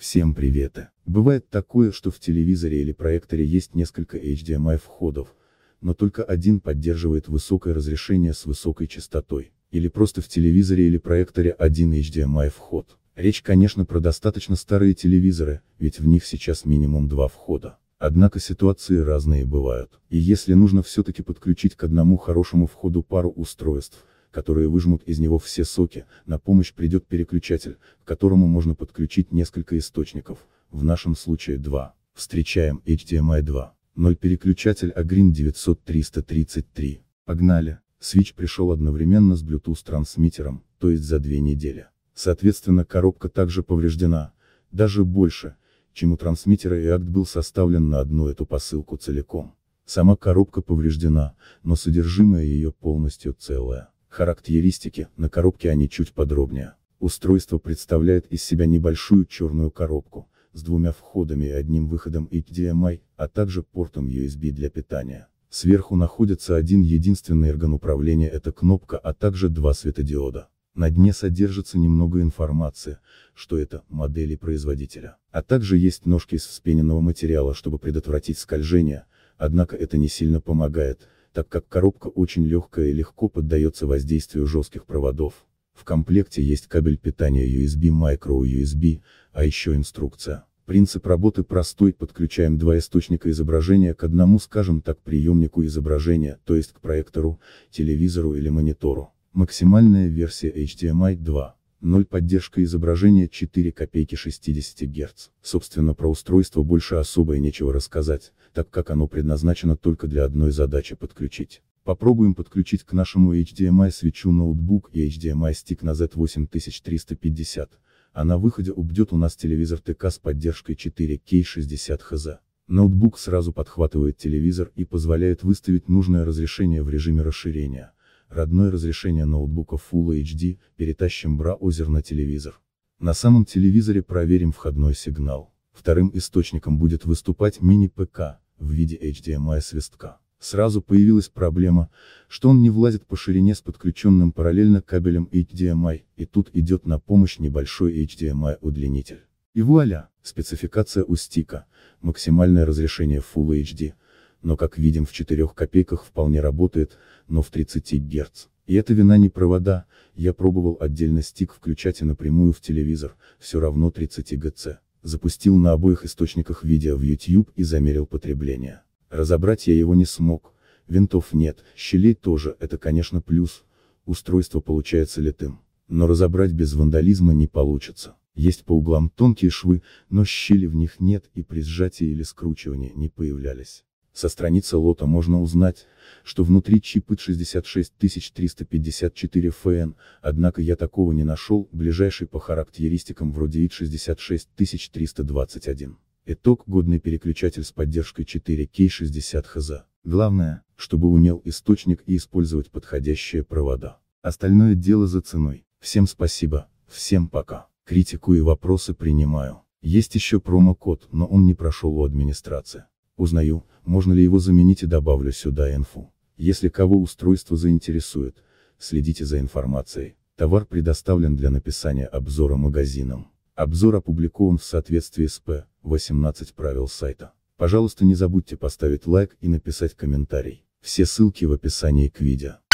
Всем привет! Бывает такое, что в телевизоре или проекторе есть несколько HDMI входов, но только один поддерживает высокое разрешение с высокой частотой, или просто в телевизоре или проекторе один HDMI вход. Речь, конечно, про достаточно старые телевизоры, ведь в них сейчас минимум два входа. Однако ситуации разные бывают, и если нужно все-таки подключить к одному хорошему входу пару устройств, которые выжмут из него все соки, на помощь придет переключатель, к которому можно подключить несколько источников, в нашем случае два. Встречаем HDMI 2, 0 переключатель Agrin а 900-333. Погнали. Switch пришел одновременно с Bluetooth трансмиттером, то есть за две недели. Соответственно коробка также повреждена, даже больше, чем у трансмиттера и акт был составлен на одну эту посылку целиком. Сама коробка повреждена, но содержимое ее полностью целое. Характеристики, на коробке они чуть подробнее. Устройство представляет из себя небольшую черную коробку, с двумя входами и одним выходом HDMI, а также портом USB для питания. Сверху находится один единственный орган управления это кнопка, а также два светодиода. На дне содержится немного информации, что это модели производителя. А также есть ножки из вспененного материала, чтобы предотвратить скольжение, однако это не сильно помогает, так как коробка очень легкая и легко поддается воздействию жестких проводов. В комплекте есть кабель питания USB Micro USB, а еще инструкция. Принцип работы простой, подключаем два источника изображения к одному, скажем так, приемнику изображения, то есть к проектору, телевизору или монитору. Максимальная версия HDMI 2. 0 поддержка изображения 4 копейки 60 Гц. Собственно про устройство больше особо и нечего рассказать, так как оно предназначено только для одной задачи подключить. Попробуем подключить к нашему HDMI эм свечу ноутбук и HDMI эм стик на Z8350, а на выходе убьет у нас телевизор ТК с поддержкой 4К 60 Хз. Ноутбук сразу подхватывает телевизор и позволяет выставить нужное разрешение в режиме расширения, родное разрешение ноутбука Full HD, перетащим браузер на телевизор. На самом телевизоре проверим входной сигнал. Вторым источником будет выступать мини-ПК, в виде HDMI эм свистка. Сразу появилась проблема, что он не влазит по ширине с подключенным параллельно кабелем HDMI, эм и тут идет на помощь небольшой HDMI эм удлинитель. И вуаля, спецификация у стика, максимальное разрешение Full HD, но как видим в 4 копейках вполне работает, но в 30 Гц. И это вина не провода, я пробовал отдельно стик включать и напрямую в телевизор, все равно 30 ГЦ. Запустил на обоих источниках видео в YouTube и замерил потребление. Разобрать я его не смог, винтов нет, щелей тоже, это конечно плюс, устройство получается литым. Но разобрать без вандализма не получится. Есть по углам тонкие швы, но щели в них нет и при сжатии или скручивании не появлялись. Со страницы лота можно узнать, что внутри чипы 66354 ФН, однако я такого не нашел, ближайший по характеристикам вроде ИТ 66321. Итог годный переключатель с поддержкой 4К 60 хз. Главное, чтобы умел источник и использовать подходящие провода. Остальное дело за ценой. Всем спасибо, всем пока. Критику и вопросы принимаю. Есть еще промокод, но он не прошел у администрации. Узнаю, можно ли его заменить и добавлю сюда инфу. Если кого устройство заинтересует, следите за информацией. Товар предоставлен для написания обзора магазинам. Обзор опубликован в соответствии с П. 18 правил сайта. Пожалуйста не забудьте поставить лайк и написать комментарий. Все ссылки в описании к видео.